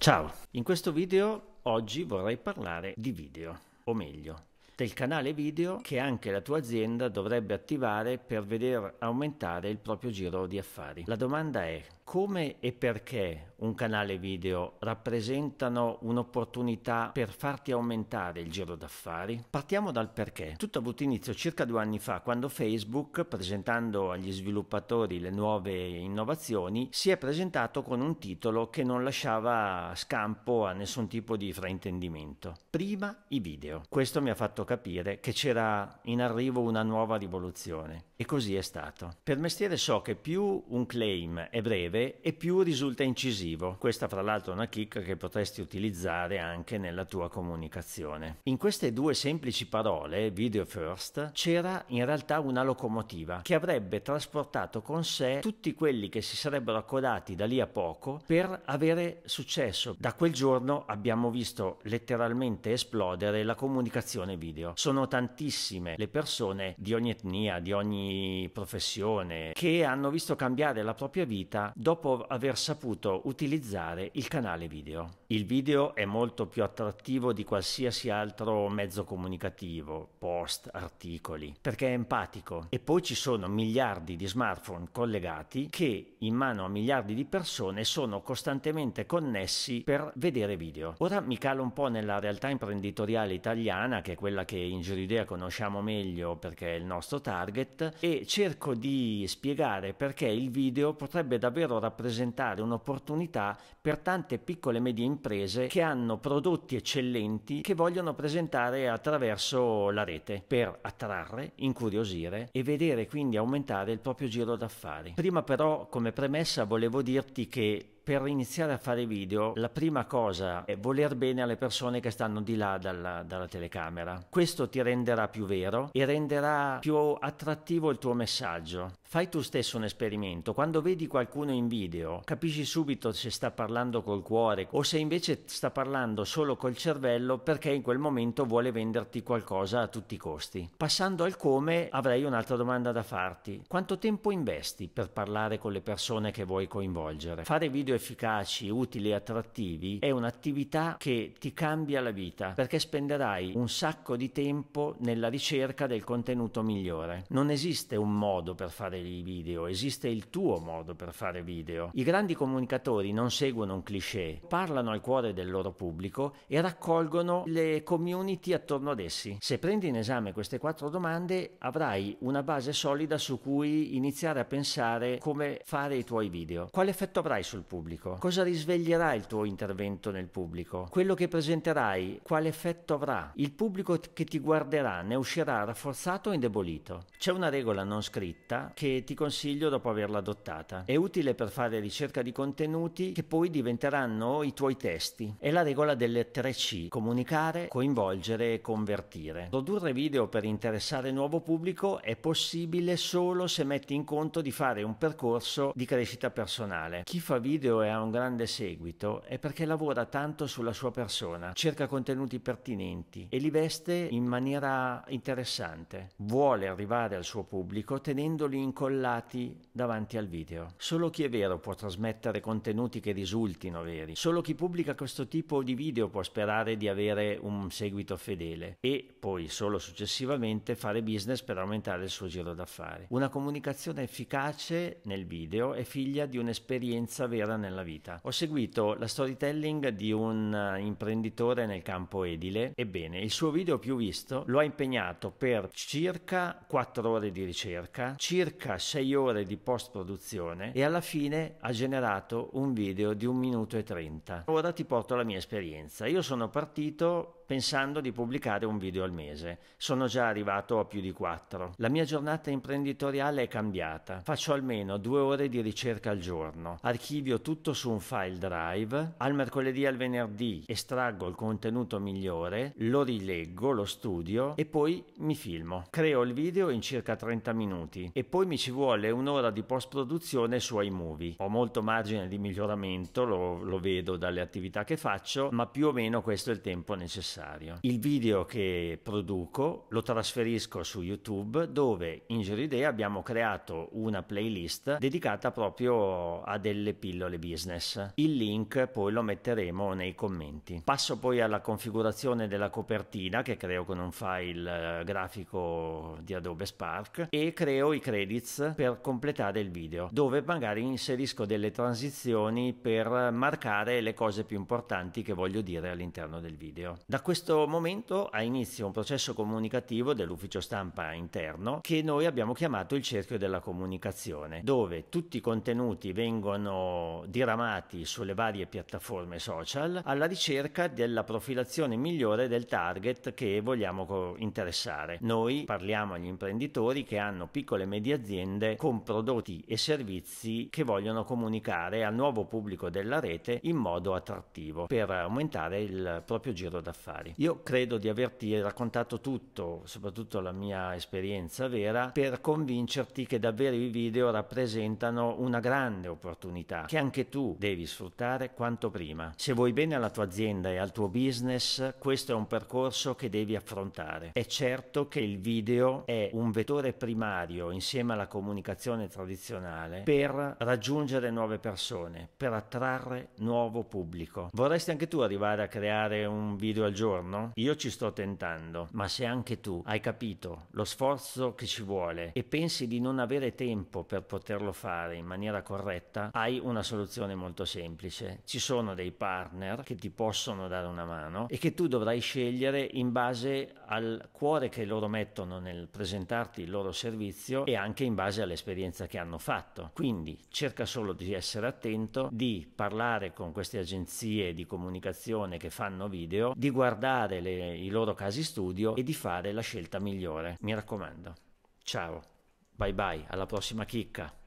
Ciao, in questo video oggi vorrei parlare di video, o meglio, del canale video che anche la tua azienda dovrebbe attivare per vedere aumentare il proprio giro di affari. La domanda è come e perché un canale video rappresentano un'opportunità per farti aumentare il giro d'affari? Partiamo dal perché. Tutto ha avuto inizio circa due anni fa quando Facebook, presentando agli sviluppatori le nuove innovazioni, si è presentato con un titolo che non lasciava scampo a nessun tipo di fraintendimento. Prima i video. Questo mi ha fatto capire che c'era in arrivo una nuova rivoluzione e così è stato. Per mestiere so che più un claim è breve e più risulta incisivo inclusivo. Questa fra l'altro è una chicca che potresti utilizzare anche nella tua comunicazione. In queste due semplici parole, video first, c'era in realtà una locomotiva che avrebbe trasportato con sé tutti quelli che si sarebbero accodati da lì a poco per avere successo. Da quel giorno abbiamo visto letteralmente esplodere la comunicazione video. Sono tantissime le persone di ogni etnia, di ogni professione che hanno visto cambiare la propria vita dopo aver saputo utilizzare utilizzare il canale video. Il video è molto più attrattivo di qualsiasi altro mezzo comunicativo, post, articoli, perché è empatico e poi ci sono miliardi di smartphone collegati che in mano a miliardi di persone sono costantemente connessi per vedere video. Ora mi calo un po' nella realtà imprenditoriale italiana, che è quella che in Geridea conosciamo meglio perché è il nostro target, e cerco di spiegare perché il video potrebbe davvero rappresentare un'opportunità opportunità per tante piccole e medie imprese che hanno prodotti eccellenti che vogliono presentare attraverso la rete per attrarre, incuriosire e vedere quindi aumentare il proprio giro d'affari. Prima però come premessa volevo dirti che per iniziare a fare video la prima cosa è voler bene alle persone che stanno di là dalla, dalla, telecamera. Questo ti renderà più vero e renderà più attrattivo il tuo messaggio. Fai tu stesso un esperimento, quando vedi qualcuno in video capisci subito se sta parlando col cuore o se invece sta parlando solo col cervello perché in quel momento vuole venderti qualcosa a tutti i costi. Passando al come avrei un'altra domanda da farti. Quanto tempo investi per parlare con le persone che vuoi coinvolgere? Fare video efficaci, utili e attrattivi è un'attività che ti cambia la vita perché spenderai un sacco di tempo nella ricerca del contenuto migliore. Non esiste un modo per fare i video, esiste il tuo modo per fare video. I grandi comunicatori non seguono un cliché, parlano al cuore del loro pubblico e raccolgono le community attorno ad essi. Se prendi in esame queste quattro domande avrai una base solida su cui iniziare a pensare come fare i tuoi video. Quale effetto avrai sul pubblico? pubblico? Cosa risveglierà il tuo intervento nel pubblico? Quello che presenterai, quale effetto avrà? Il pubblico che ti guarderà ne uscirà rafforzato o indebolito? C'è una regola non scritta che ti consiglio dopo averla adottata. È utile per fare ricerca di contenuti che poi diventeranno i tuoi testi. È la regola delle 3C, comunicare, coinvolgere e convertire. Produrre video per interessare nuovo pubblico è possibile solo se metti in conto di fare un percorso di crescita personale. Chi fa video e ha un grande seguito è perché lavora tanto sulla sua persona, cerca contenuti pertinenti e li veste in maniera interessante. Vuole arrivare al suo pubblico tenendoli incollati davanti al video. Solo chi è vero può trasmettere contenuti che risultino veri, solo chi pubblica questo tipo di video può sperare di avere un seguito fedele e poi solo successivamente fare business per aumentare il suo giro d'affari. Una comunicazione efficace nel video è figlia di un'esperienza vera nel nella vita. Ho seguito la storytelling di un eh, imprenditore nel campo edile, ebbene il suo video più visto lo ha impegnato per circa 4 ore di ricerca, circa 6 ore di post produzione e alla fine ha generato un video di 1 minuto e 30. Ora ti porto la mia esperienza. Io sono partito pensando di pubblicare un video al mese. Sono già arrivato a più di 4. La mia giornata imprenditoriale è cambiata. Faccio almeno due ore di ricerca al giorno. Archivio tutto su un file drive. Al mercoledì e al venerdì estraggo il contenuto migliore, lo rileggo, lo studio e poi mi filmo. Creo il video in circa 30 minuti e poi mi ci vuole un'ora di post produzione su iMovie. Ho molto margine di miglioramento, lo, lo vedo dalle attività che faccio, ma più o meno questo è il tempo necessario necessario. Il video che produco lo trasferisco su YouTube dove in Geridea abbiamo creato una playlist dedicata proprio a delle pillole business. Il link poi lo metteremo nei commenti. Passo poi alla configurazione della copertina che creo con un file eh, grafico di Adobe Spark e creo i credits per completare il video dove magari inserisco delle transizioni per marcare le cose più importanti che voglio dire all'interno del video. Da questo momento ha inizio un processo comunicativo dell'ufficio stampa interno che noi abbiamo chiamato il cerchio della comunicazione, dove tutti i contenuti vengono diramati sulle varie piattaforme social alla ricerca della profilazione migliore del target che vogliamo interessare. Noi parliamo agli imprenditori che hanno piccole e medie aziende con prodotti e servizi che vogliono comunicare al nuovo pubblico della rete in modo attrattivo per aumentare il proprio giro d'affari particolari. Io credo di averti raccontato tutto, soprattutto la mia esperienza vera, per convincerti che davvero i video rappresentano una grande opportunità che anche tu devi sfruttare quanto prima. Se vuoi bene alla tua azienda e al tuo business, questo è un percorso che devi affrontare. È certo che il video è un vettore primario insieme alla comunicazione tradizionale per raggiungere nuove persone, per attrarre nuovo pubblico. Vorresti anche tu arrivare a creare un video al giorno? giorno io ci sto tentando, ma se anche tu hai capito lo sforzo che ci vuole e pensi di non avere tempo per poterlo fare in maniera corretta, hai una soluzione molto semplice. Ci sono dei partner che ti possono dare una mano e che tu dovrai scegliere in base al cuore che loro mettono nel presentarti il loro servizio e anche in base all'esperienza che hanno fatto. Quindi cerca solo di essere attento, di parlare con queste agenzie di comunicazione che fanno video, di guardare guardare le, i loro casi studio e di fare la scelta migliore. Mi raccomando. Ciao, bye bye, alla prossima chicca.